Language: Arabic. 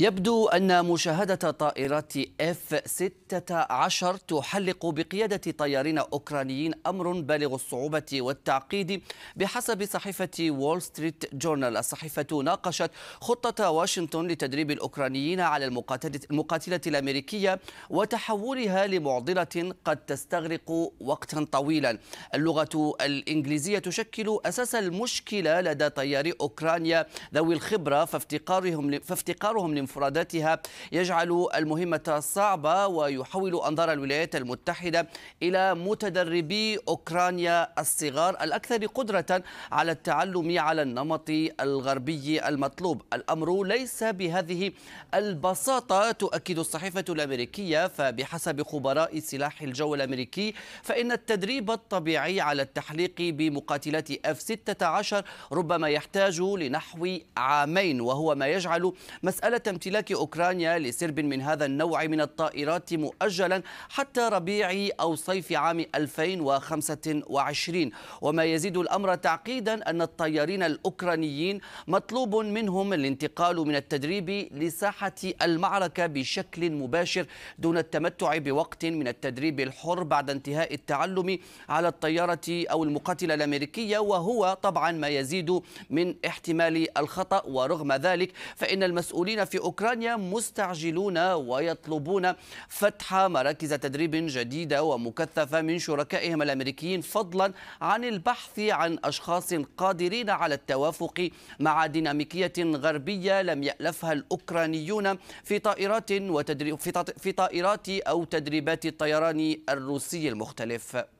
يبدو أن مشاهدة طائرات F-16 تحلق بقيادة طيارين أوكرانيين أمر بالغ الصعوبة والتعقيد بحسب صحيفة وول ستريت جورنال الصحيفة ناقشت خطة واشنطن لتدريب الأوكرانيين على المقاتلة الأمريكية وتحولها لمعضلة قد تستغرق وقتا طويلا اللغة الإنجليزية تشكل أساس المشكلة لدى طياري أوكرانيا ذوي الخبرة فافتقارهم فافتقارهم بمفرداتها يجعل المهمة صعبة ويحول أنظار الولايات المتحدة إلى متدربي أوكرانيا الصغار الأكثر قدرة على التعلم على النمط الغربي المطلوب الأمر ليس بهذه البساطة تؤكد الصحيفة الأمريكية فبحسب خبراء سلاح الجو الأمريكي فإن التدريب الطبيعي على التحليق بمقاتلات F-16 ربما يحتاج لنحو عامين وهو ما يجعل مسألة امتلاك أوكرانيا لسرب من هذا النوع من الطائرات مؤجلا حتى ربيع أو صيف عام 2025 وما يزيد الأمر تعقيدا أن الطيارين الأوكرانيين مطلوب منهم الانتقال من التدريب لساحة المعركة بشكل مباشر دون التمتع بوقت من التدريب الحر بعد انتهاء التعلم على الطيارة أو المقاتلة الأمريكية وهو طبعا ما يزيد من احتمال الخطأ ورغم ذلك فإن المسؤولين في أوكرانيا مستعجلون ويطلبون فتح مراكز تدريب جديدة ومكثفة من شركائهم الأمريكيين فضلا عن البحث عن أشخاص قادرين على التوافق مع ديناميكية غربية لم يألفها الأوكرانيون في طائرات وتدريب في طائرات أو تدريبات الطيران الروسي المختلف